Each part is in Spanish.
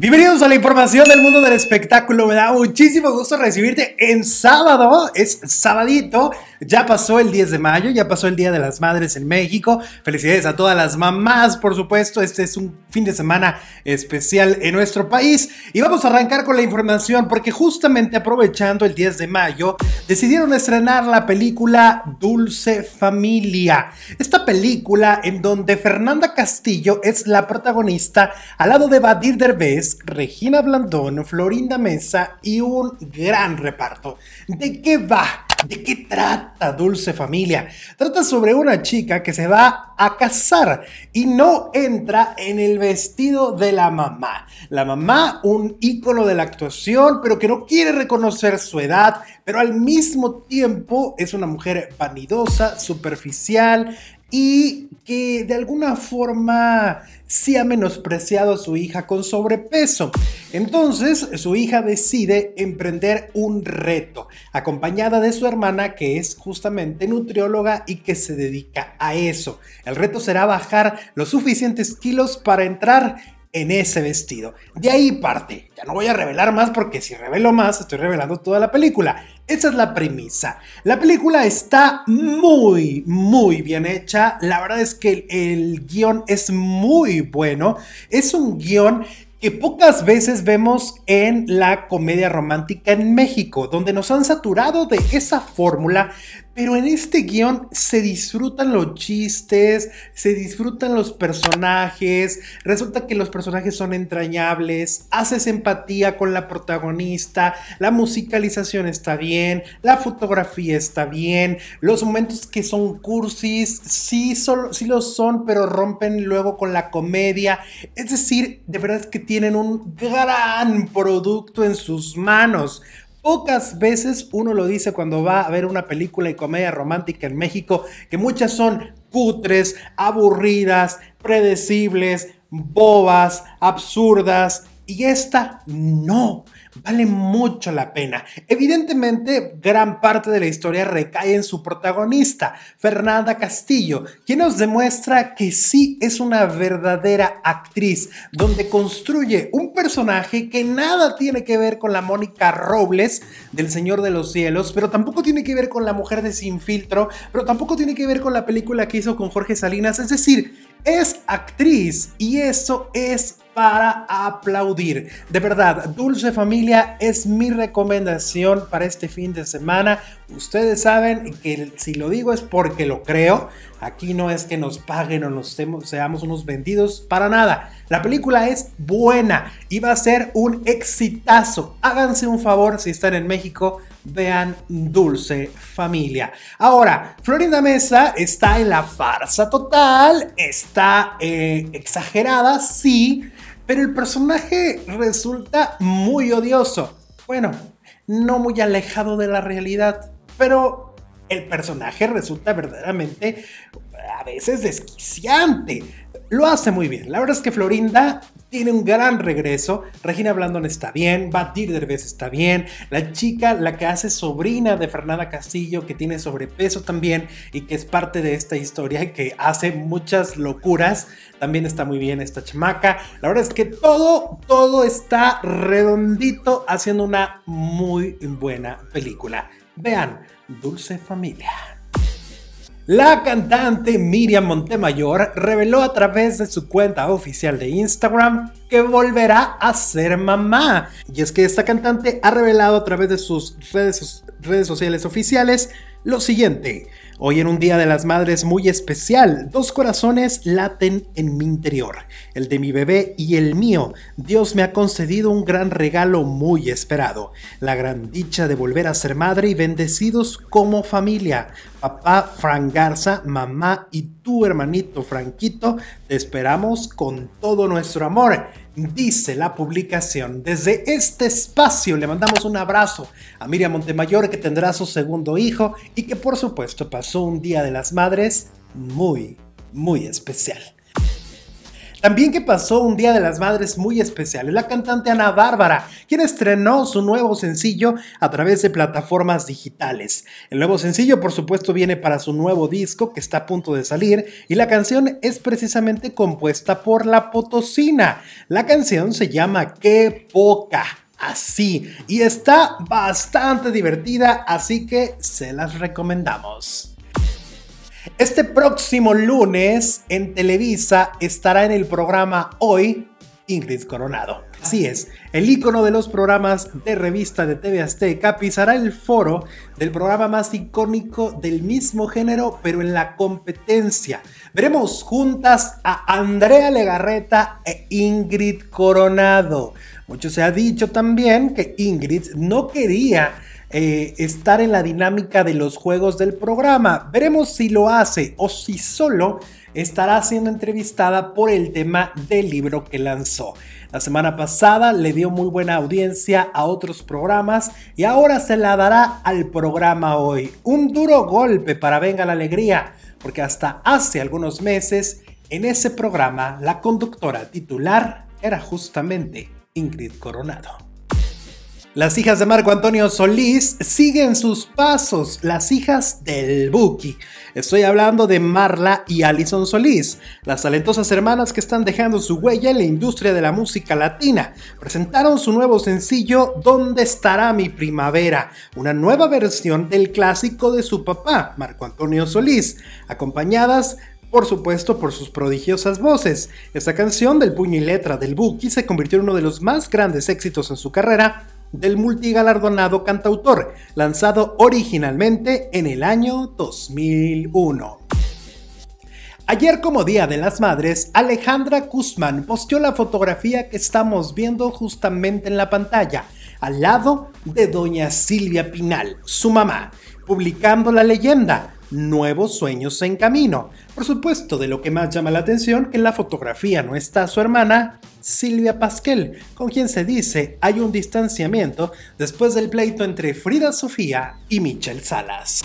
Bienvenidos a la información del mundo del espectáculo. Me da muchísimo gusto recibirte en sábado. Es sabadito. Ya pasó el 10 de mayo, ya pasó el Día de las Madres en México. Felicidades a todas las mamás, por supuesto. Este es un fin de semana especial en nuestro país. Y vamos a arrancar con la información porque justamente aprovechando el 10 de mayo, decidieron estrenar la película Dulce Familia. Esta película en donde Fernanda Castillo es la protagonista al lado de Badir Derbez Regina Blandón, Florinda Mesa y un gran reparto. ¿De qué va? ¿De qué trata Dulce Familia? Trata sobre una chica que se va a casar y no entra en el vestido de la mamá. La mamá, un ícono de la actuación, pero que no quiere reconocer su edad, pero al mismo tiempo es una mujer vanidosa, superficial, y que de alguna forma sí ha menospreciado a su hija con sobrepeso. Entonces su hija decide emprender un reto, acompañada de su hermana que es justamente nutrióloga y que se dedica a eso. El reto será bajar los suficientes kilos para entrar en ese vestido. De ahí parte. Ya no voy a revelar más porque si revelo más estoy revelando toda la película. Esa es la premisa. La película está muy, muy bien hecha. La verdad es que el, guión es muy bueno. Es un guión que pocas veces vemos en la comedia romántica en México, donde nos han saturado de esa fórmula, pero en este guión se disfrutan los chistes, se disfrutan los personajes, resulta que los personajes son entrañables, haces empatía con la protagonista, la musicalización está bien, la fotografía está bien, los momentos que son cursis, sí, lo son, pero rompen luego con la comedia. Es decir, de verdad es que tienen un gran producto en sus manos. Pocas veces uno lo dice cuando va a ver una película y comedia romántica en México, que muchas son cutres, aburridas, predecibles, bobas, absurdas, y esta no vale mucho la pena. Evidentemente, gran parte de la historia recae en su protagonista, Fernanda Castillo, quien nos demuestra que sí es una verdadera actriz, donde construye un personaje que nada tiene que ver con la Mónica Robles del Señor de los Cielos, pero tampoco tiene que ver con la mujer de Sin Filtro, pero tampoco tiene que ver con la película que hizo con Jorge Salinas, es decir, es actriz y eso es para aplaudir. De verdad, Dulce Familia es mi recomendación para este fin de semana. Ustedes saben que si lo digo es porque lo creo. Aquí no es que nos paguen o nos seamos unos vendidos para nada. La película es buena y va a ser un exitazo. Háganse un favor si están en México vean Dulce Familia. Ahora, Florinda Mesa está en la farsa total, está eh, exagerada, sí, pero el personaje resulta muy odioso. Bueno, no muy alejado de la realidad. Pero el personaje resulta verdaderamente a veces desquiciante lo hace muy bien. La verdad es que Florinda tiene un gran regreso. Regina Blandón está bien, Batir Derbez está bien. La chica, la que hace sobrina de Fernanda Castillo, que tiene sobrepeso también y que es parte de esta historia y que hace muchas locuras, también está muy bien esta chamaca. La verdad es que todo, todo está redondito haciendo una muy buena película. Vean, Dulce Familia. La cantante Miriam Montemayor reveló a través de su cuenta oficial de Instagram que volverá a ser mamá. Y es que esta cantante ha revelado a través de sus redes redes sociales oficiales lo siguiente. Hoy en un Día de las Madres muy especial, dos corazones laten en mi interior, el de mi bebé y el mío. Dios me ha concedido un gran regalo muy esperado, la gran dicha de volver a ser madre y bendecidos como familia. Papá Fran Garza, mamá y tu hermanito Franquito, te esperamos con todo nuestro amor dice la publicación. Desde este espacio le mandamos un abrazo a Miriam Montemayor que tendrá su segundo hijo y que por supuesto pasó un Día de las Madres muy, muy especial. También que pasó un Día de las Madres muy especial, la cantante Ana Bárbara, quien estrenó su nuevo sencillo a través de plataformas digitales. El nuevo sencillo, por supuesto, viene para su nuevo disco que está a punto de salir y la canción es precisamente compuesta por La Potosina. La canción se llama Qué poca así y está bastante divertida, así que se las recomendamos. Este próximo lunes en Televisa estará en el programa Hoy Ingrid Coronado. Así ah. es, el ícono de los programas de revista de TV Azteca pisará el foro del programa más icónico del mismo género, pero en la competencia. Veremos juntas a Andrea Legarreta e Ingrid Coronado. Mucho se ha dicho también que Ingrid no quería eh, estar en la dinámica de los juegos del programa. Veremos si lo hace o si solo estará siendo entrevistada por el tema del libro que lanzó. La semana pasada le dio muy buena audiencia a otros programas y ahora se la dará al programa hoy. Un duro golpe para Venga la Alegría, porque hasta hace algunos meses en ese programa la conductora titular era justamente Ingrid Coronado. Las hijas de Marco Antonio Solís siguen sus pasos, las hijas del Buki. Estoy hablando de Marla y Alison Solís, las talentosas hermanas que están dejando su huella en la industria de la música latina. Presentaron su nuevo sencillo ¿Dónde estará mi primavera? Una nueva versión del clásico de su papá, Marco Antonio Solís, acompañadas por supuesto por sus prodigiosas voces. Esta canción del puño y letra del Buki se convirtió en uno de los más grandes éxitos en su carrera del multigalardonado cantautor, lanzado originalmente en el año 2001. Ayer como Día de las Madres, Alejandra Guzmán posteó la fotografía que estamos viendo justamente en la pantalla, al lado de doña Silvia Pinal, su mamá, publicando la leyenda nuevos sueños en camino. Por supuesto, de lo que más llama la atención que en la fotografía no está su hermana Silvia Pasquel, con quien se dice hay un distanciamiento después del pleito entre Frida Sofía y Michelle Salas.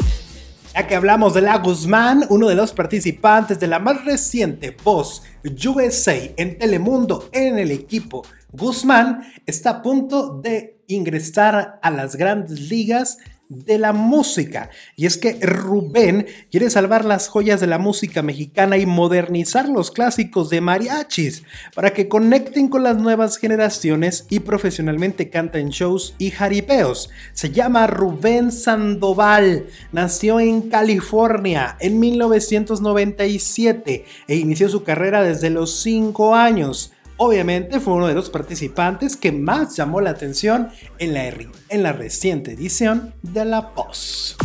Ya que hablamos de la Guzmán, uno de los participantes de la más reciente Voz USA en Telemundo en el equipo Guzmán, está a punto de ingresar a las grandes ligas de la música. Y es que Rubén quiere salvar las joyas de la música mexicana y modernizar los clásicos de mariachis para que conecten con las nuevas generaciones y profesionalmente canta en shows y jaripeos. Se llama Rubén Sandoval, nació en California en 1997 e inició su carrera desde los 5 años Obviamente fue uno de los participantes que más llamó la atención en la, en la reciente edición de La Post.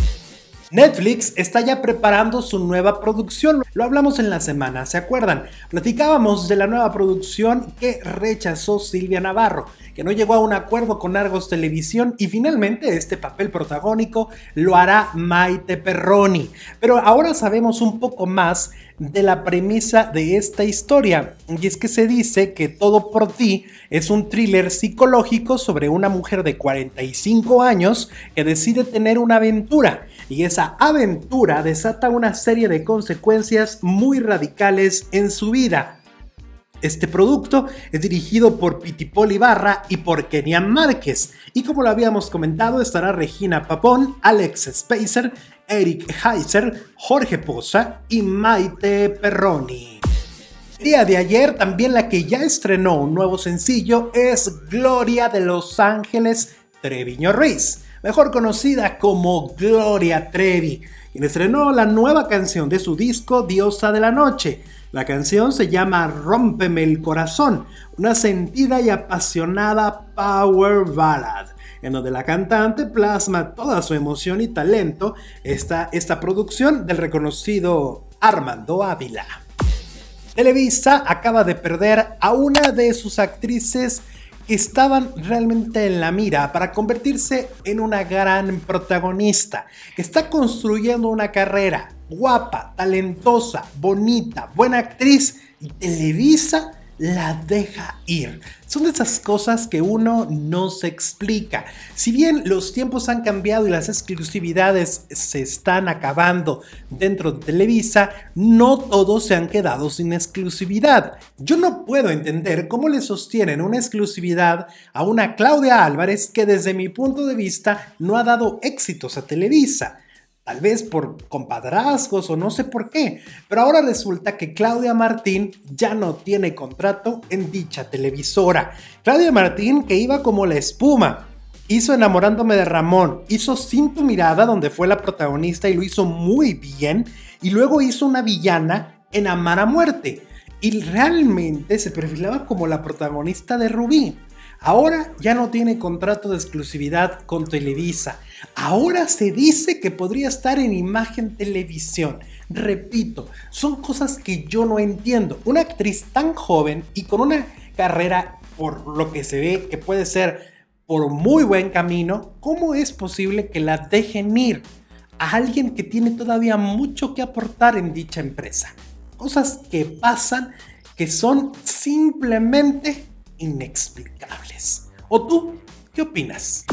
Netflix está ya preparando su nueva producción lo hablamos en la semana, ¿se acuerdan? Platicábamos de la nueva producción que rechazó Silvia Navarro, que no llegó a un acuerdo con Argos Televisión y finalmente este papel protagónico lo hará Maite Perroni. Pero ahora sabemos un poco más de la premisa de esta historia, y es que se dice que Todo por ti es un thriller psicológico sobre una mujer de 45 años que decide tener una aventura, y esa aventura desata una serie de consecuencias muy radicales en su vida. Este producto es dirigido por Piti Barra y por Kenia Márquez, y como lo habíamos comentado, estará Regina Papón, Alex Spacer, Eric Heiser, Jorge Poza y Maite Perroni. El día de ayer también la que ya estrenó un nuevo sencillo es Gloria de Los Ángeles Treviño Ruiz, mejor conocida como Gloria Trevi quien estrenó la nueva canción de su disco Diosa de la Noche. La canción se llama Rómpeme el Corazón, una sentida y apasionada power ballad, en donde la cantante plasma toda su emoción y talento esta producción del reconocido Armando Ávila. Televisa acaba de perder a una de sus actrices estaban realmente en la mira para convertirse en una gran protagonista, que está construyendo una carrera guapa, talentosa, bonita, buena actriz y Televisa la deja ir. Son de esas cosas que uno no se explica. Si bien los tiempos han cambiado y las exclusividades se están acabando dentro de Televisa, no todos se han quedado sin exclusividad. Yo no puedo entender cómo le sostienen una exclusividad a una Claudia Álvarez que desde mi punto de vista no ha dado éxitos a Televisa tal vez por compadrazgos o no sé por qué, pero ahora resulta que Claudia Martín ya no tiene contrato en dicha televisora. Claudia Martín que iba como la espuma. Hizo Enamorándome de Ramón, hizo Sin tu mirada, donde fue la protagonista y lo hizo muy bien, y luego hizo una villana en Amar a Muerte, y realmente se perfilaba como la protagonista de Rubí. Ahora ya no tiene contrato de exclusividad con Televisa. Ahora se dice que podría estar en imagen televisión. Repito, son cosas que yo no entiendo. Una actriz tan joven y con una carrera, por lo que se ve que puede ser por muy buen camino, ¿cómo es posible que la dejen ir a alguien que tiene todavía mucho que aportar en dicha empresa? Cosas que pasan que son simplemente inexplicables. ¿O tú qué opinas?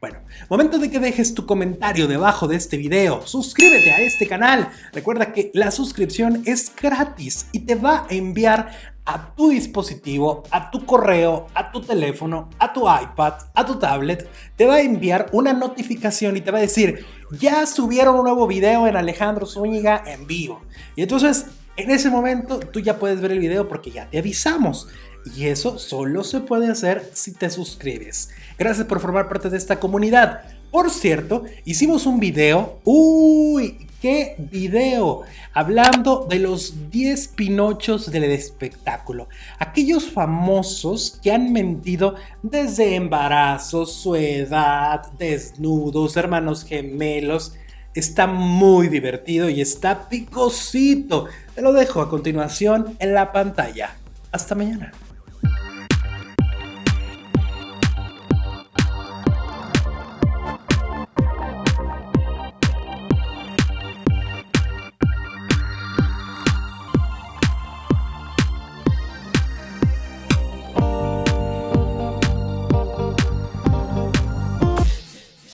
Bueno, momento de que dejes tu comentario debajo de este video, suscríbete a este canal, recuerda que la suscripción es gratis y te va a enviar a tu dispositivo, a tu correo, a tu teléfono, a tu iPad, a tu tablet, te va a enviar una notificación y te va a decir, ya subieron un nuevo video en Alejandro Zúñiga en vivo. Y entonces, en ese momento, tú ya puedes ver el video porque ya te avisamos. Y eso solo se puede hacer si te suscribes. Gracias por formar parte de esta comunidad. Por cierto, hicimos un video. ¡Uy! ¡Qué video! Hablando de los 10 pinochos del espectáculo. Aquellos famosos que han mentido desde embarazos, su edad, desnudos, hermanos gemelos. Está muy divertido y está picosito. Te lo dejo a continuación en la pantalla. Hasta mañana.